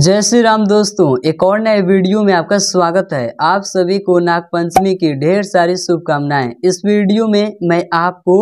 जय श्री राम दोस्तों एक और नए वीडियो में आपका स्वागत है आप सभी को नागपंचमी की ढेर सारी शुभकामनाएं इस वीडियो में मैं आपको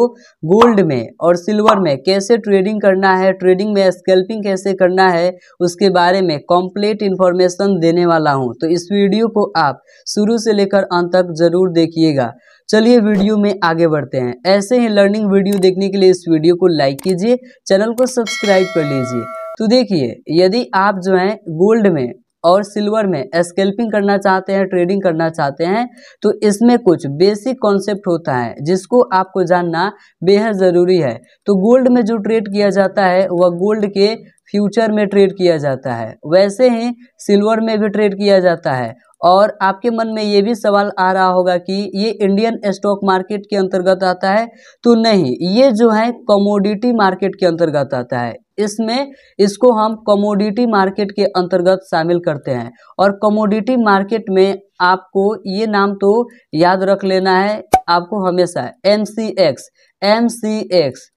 गोल्ड में और सिल्वर में कैसे ट्रेडिंग करना है ट्रेडिंग में स्कैल्पिंग कैसे करना है उसके बारे में कॉम्प्लीट इन्फॉर्मेशन देने वाला हूं तो इस वीडियो को आप शुरू से लेकर अंत तक जरूर देखिएगा चलिए वीडियो में आगे बढ़ते हैं ऐसे ही लर्निंग वीडियो देखने के लिए इस वीडियो को लाइक कीजिए चैनल को सब्सक्राइब कर लीजिए तो देखिए यदि आप जो है गोल्ड में और सिल्वर में स्केल्पिंग करना चाहते हैं ट्रेडिंग करना चाहते हैं तो इसमें कुछ बेसिक कॉन्सेप्ट होता है जिसको आपको जानना बेहद ज़रूरी है तो गोल्ड में जो ट्रेड किया जाता है वह गोल्ड के फ्यूचर में ट्रेड किया जाता है वैसे ही सिल्वर में भी ट्रेड किया जाता है और आपके मन में ये भी सवाल आ रहा होगा कि ये इंडियन स्टॉक मार्केट के अंतर्गत आता है तो नहीं ये जो है कमोडिटी मार्केट के अंतर्गत आता है इसमें इसको हम कमोडिटी मार्केट के अंतर्गत शामिल करते हैं और कमोडिटी मार्केट में आपको ये नाम तो याद रख लेना है आपको हमेशा M C X M C X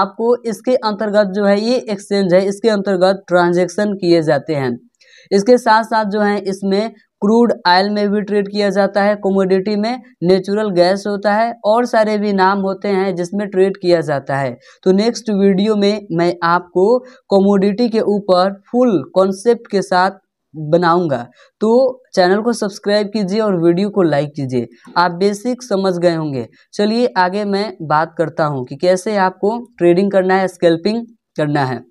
आपको इसके अंतर्गत जो है ये एक्सचेंज है इसके अंतर्गत ट्रांजेक्शन किए जाते हैं इसके साथ साथ जो है इसमें क्रूड ऑयल में भी ट्रेड किया जाता है कमोडिटी में नेचुरल गैस होता है और सारे भी नाम होते हैं जिसमें ट्रेड किया जाता है तो नेक्स्ट वीडियो में मैं आपको कमोडिटी के ऊपर फुल कॉन्सेप्ट के साथ बनाऊंगा तो चैनल को सब्सक्राइब कीजिए और वीडियो को लाइक कीजिए आप बेसिक समझ गए होंगे चलिए आगे मैं बात करता हूँ कि कैसे आपको ट्रेडिंग करना है स्केल्पिंग करना है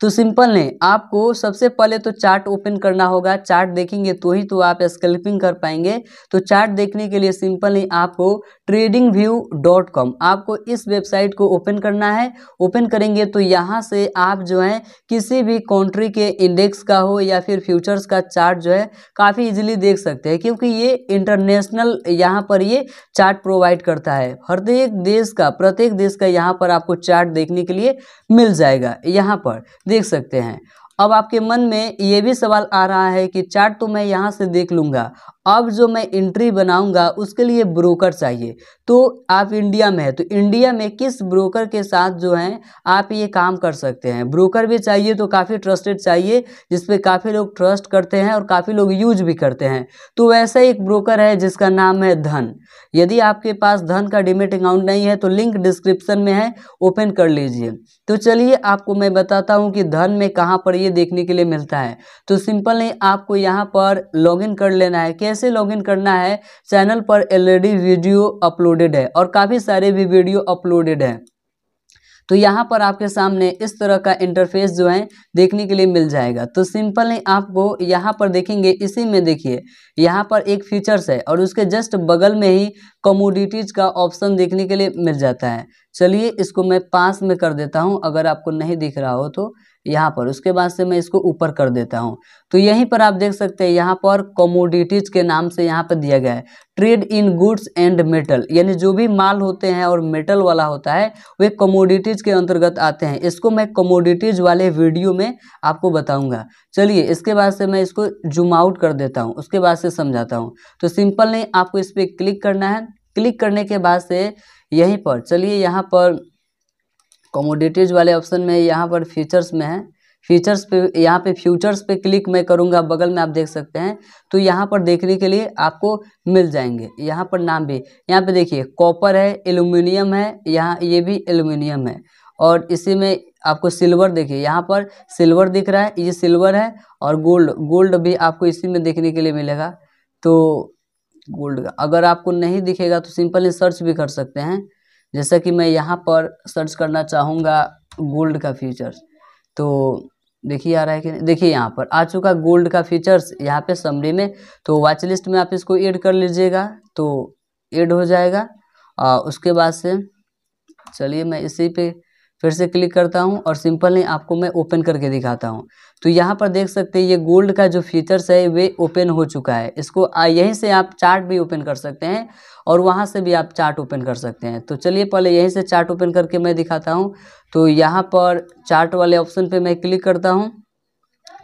तो सिंपल नहीं आपको सबसे पहले तो चार्ट ओपन करना होगा चार्ट देखेंगे तो ही तो आप स्कल्पिंग कर पाएंगे तो चार्ट देखने के लिए सिंपल नहीं आपको ट्रेडिंग व्यू डॉट कॉम आपको इस वेबसाइट को ओपन करना है ओपन करेंगे तो यहाँ से आप जो है किसी भी कंट्री के इंडेक्स का हो या फिर फ्यूचर्स का चार्ट जो है काफ़ी इजीली देख सकते हैं क्योंकि ये इंटरनेशनल यहाँ पर ये चार्ट प्रोवाइड करता है हर एक देश का प्रत्येक देश का यहाँ पर आपको चार्ट देखने के लिए मिल जाएगा यहाँ पर देख सकते हैं अब आपके मन में ये भी सवाल आ रहा है कि चार्ट तो मैं यहाँ से देख लूँगा अब जो मैं एंट्री बनाऊंगा उसके लिए ब्रोकर चाहिए तो आप इंडिया में है तो इंडिया में किस ब्रोकर के साथ जो है आप ये काम कर सकते हैं ब्रोकर भी चाहिए तो काफ़ी ट्रस्टेड चाहिए जिसपे काफ़ी लोग ट्रस्ट करते हैं और काफ़ी लोग यूज भी करते हैं तो वैसा एक ब्रोकर है जिसका नाम है धन यदि आपके पास धन का डिमिट अकाउंट नहीं है तो लिंक डिस्क्रिप्सन में है ओपन कर लीजिए तो चलिए आपको मैं बताता हूँ कि धन में कहाँ पर ये ये देखने के लिए मिलता है तो सिंपल सिंपली आपको यहाँ पर लॉगिन कर लेना है कैसे लॉगिन करना है चैनल पर ऑलरेडी वीडियो अपलोडेड है और काफ़ी सारे भी वीडियो अपलोडेड हैं तो यहाँ पर आपके सामने इस तरह का इंटरफेस जो है देखने के लिए मिल जाएगा तो सिंपल नहीं आपको यहाँ पर देखेंगे इसी में देखिए यहाँ पर एक फीचर्स है और उसके जस्ट बगल में ही कमोडिटीज़ का ऑप्शन देखने के लिए मिल जाता है चलिए इसको मैं पास में कर देता हूँ अगर आपको नहीं दिख रहा हो तो यहाँ पर उसके बाद से मैं इसको ऊपर कर देता हूँ तो यहीं पर आप देख सकते हैं यहाँ पर कमोडिटीज़ के नाम से यहाँ पर दिया गया है trade in goods and metal यानी जो भी माल होते हैं और मेटल वाला होता है वे कमोडिटीज़ के अंतर्गत आते हैं इसको मैं कमोडिटीज़ वाले वीडियो में आपको बताऊंगा चलिए इसके बाद से मैं इसको जूम आउट कर देता हूँ उसके बाद से समझाता हूँ तो सिंपल नहीं आपको इस पर क्लिक करना है क्लिक करने के बाद से यहीं पर चलिए यहाँ पर कमोडिटीज़ वाले ऑप्शन में यहाँ पर फ्यूचर्स में है फीचर्स पे यहाँ पे फ्यूचर्स पे क्लिक मैं करूँगा बगल में आप देख सकते हैं तो यहाँ पर देखने के लिए आपको मिल जाएंगे यहाँ पर नाम भी यहाँ पे देखिए कॉपर है एल्यूमिनियम है यहाँ ये भी एल्यूमिनियम है और इसी में आपको सिल्वर देखिए यहाँ पर सिल्वर दिख रहा है ये सिल्वर है और गोल्ड गोल्ड भी आपको इसी में देखने के लिए मिलेगा तो गोल्ड अगर आपको नहीं दिखेगा तो सिंपली सर्च भी कर सकते हैं जैसा कि मैं यहाँ पर सर्च करना चाहूँगा गोल्ड का फीचर्स तो देखिए आ रहा है कि देखिए यहाँ पर आ चुका गोल्ड का फीचर्स यहाँ पे समरी में तो वाच लिस्ट में आप इसको ऐड कर लीजिएगा तो ऐड हो जाएगा आ, उसके बाद से चलिए मैं इसी पे फिर से क्लिक करता हूँ और सिंपल नहीं आपको मैं ओपन करके दिखाता हूँ तो यहाँ पर देख सकते हैं ये गोल्ड का जो फीचर्स है वे ओपन हो चुका है इसको यहीं से आप चार्ट भी ओपन कर सकते हैं और वहाँ से भी आप चार्ट ओपन कर सकते हैं तो चलिए पहले यहीं से चार्ट ओपन करके मैं दिखाता हूँ तो यहाँ पर चार्ट वाले ऑप्शन पर मैं क्लिक करता हूँ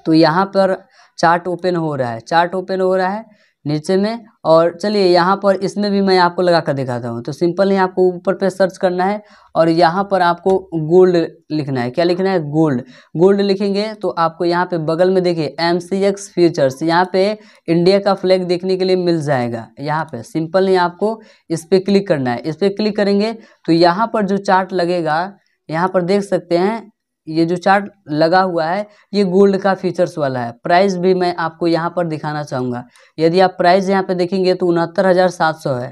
तो यहाँ पर चार्ट ओपन हो रहा है चार्ट ओपन हो रहा है नीचे में और चलिए यहाँ पर इसमें भी मैं आपको लगा कर दिखाता हूँ तो सिंपल ही आपको ऊपर पे सर्च करना है और यहाँ पर आपको गोल्ड लिखना है क्या लिखना है गोल्ड गोल्ड लिखेंगे तो आपको यहाँ पे बगल में देखिए एम सी एक्स फ्यूचर्स यहाँ पे इंडिया का फ्लैग देखने के लिए मिल जाएगा यहाँ पे सिंपल ही आपको इस पर क्लिक करना है इस पर क्लिक करेंगे तो यहाँ पर जो चार्ट लगेगा यहाँ पर देख सकते हैं ये जो चार्ट लगा हुआ है ये गोल्ड का फीचर्स वाला है प्राइस भी मैं आपको यहाँ पर दिखाना चाहूँगा यदि आप प्राइस यहाँ पे देखेंगे तो उनहत्तर हज़ार सात सौ है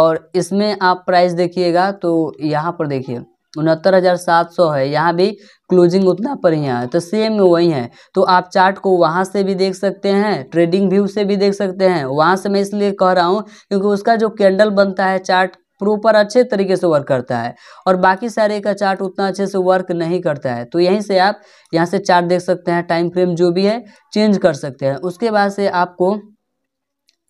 और इसमें आप प्राइस देखिएगा तो यहाँ पर देखिए उनहत्तर हज़ार सात सौ है यहाँ भी क्लोजिंग उतना पर ही है तो सेम वही है तो आप चार्ट को वहाँ से भी देख सकते हैं ट्रेडिंग व्यू से भी देख सकते हैं वहाँ से मैं इसलिए कह रहा हूँ क्योंकि उसका जो कैंडल बनता है चार्ट प्रॉपर अच्छे तरीके से वर्क करता है और बाकी सारे का चार्ट उतना अच्छे से वर्क नहीं करता है तो यहीं से आप यहाँ से चार्ट देख सकते हैं टाइम फ्रेम जो भी है चेंज कर सकते हैं उसके बाद से आपको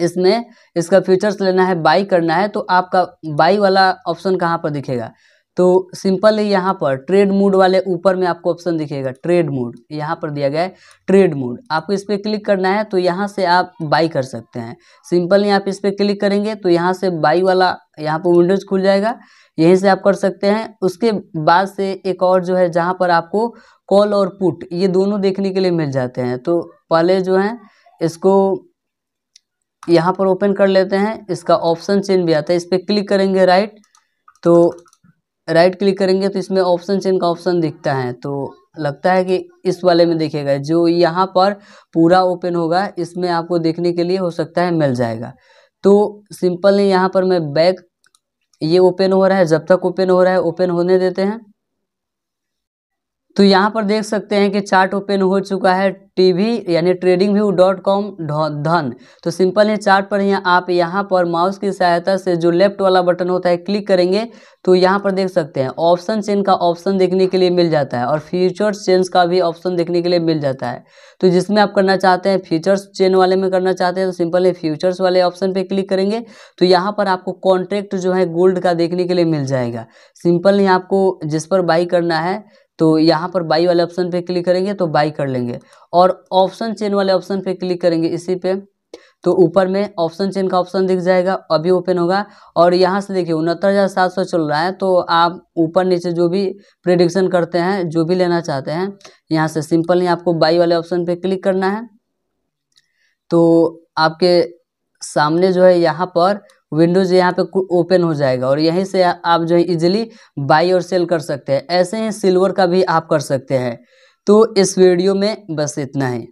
इसमें इसका फीचर्स लेना है बाई करना है तो आपका बाई वाला ऑप्शन कहाँ पर दिखेगा तो सिंपल ही यहाँ पर ट्रेड मूड वाले ऊपर में आपको ऑप्शन दिखेगा ट्रेड मूड यहाँ पर दिया गया है ट्रेड मूड आपको इस पर क्लिक करना है तो यहाँ से आप बाई कर सकते हैं सिंपल ही आप इस पर क्लिक करेंगे तो यहाँ से बाई वाला यहाँ पर विंडोज खुल जाएगा यहीं से आप कर सकते हैं उसके बाद से एक और जो है जहाँ पर आपको कॉल और पुट ये दोनों देखने के लिए मिल जाते हैं तो पहले जो है इसको यहाँ पर ओपन कर लेते हैं इसका ऑप्शन चेन भी आता है इस पर क्लिक करेंगे राइट तो राइट क्लिक करेंगे तो इसमें ऑप्शन चेन का ऑप्शन दिखता है तो लगता है कि इस वाले में देखेगा जो यहाँ पर पूरा ओपन होगा इसमें आपको देखने के लिए हो सकता है मिल जाएगा तो नहीं यहाँ पर मैं बैक ये ओपन हो रहा है जब तक ओपन हो रहा है ओपन होने देते हैं तो यहाँ पर देख सकते हैं कि चार्ट ओपन हो चुका है टीवी यानी ट्रेडिंग व्यू डॉट कॉम धन तो सिंपल है चार्ट पर यहाँ आप यहाँ पर माउस की सहायता से जो लेफ्ट वाला बटन होता है क्लिक करेंगे तो यहाँ पर देख सकते हैं ऑप्शन चेन का ऑप्शन देखने के लिए मिल जाता है और फ्यूचर्स चेंज का भी ऑप्शन देखने के लिए मिल जाता है तो जिसमें आप करना चाहते हैं फ्यूचर्स चेन वाले में करना चाहते हैं तो सिंपल है फ्यूचर्स वाले ऑप्शन पर क्लिक करेंगे तो यहाँ पर आपको कॉन्ट्रैक्ट जो है गोल्ड का देखने के लिए मिल जाएगा सिंपल ही आपको जिस पर बाई करना है तो यहाँ पर बाई वाले ऑप्शन पे क्लिक करेंगे तो बाई कर लेंगे और ऑप्शन चेन वाले ऑप्शन पे क्लिक करेंगे इसी पे तो ऊपर में ऑप्शन चेन का ऑप्शन दिख जाएगा अभी ओपन होगा और यहाँ से देखिए उनहत्तर हज़ार सात सौ चल रहा है तो आप ऊपर नीचे जो भी प्रिडिक्शन करते हैं जो भी लेना चाहते हैं यहाँ से सिंपल ही आपको बाई वाले ऑप्शन पर क्लिक करना है तो आपके सामने जो है यहाँ पर विंडोज यहाँ पे ओपन हो जाएगा और यहीं से आप जो है इजिली बाई और सेल कर सकते हैं ऐसे ही सिल्वर का भी आप कर सकते हैं तो इस वीडियो में बस इतना ही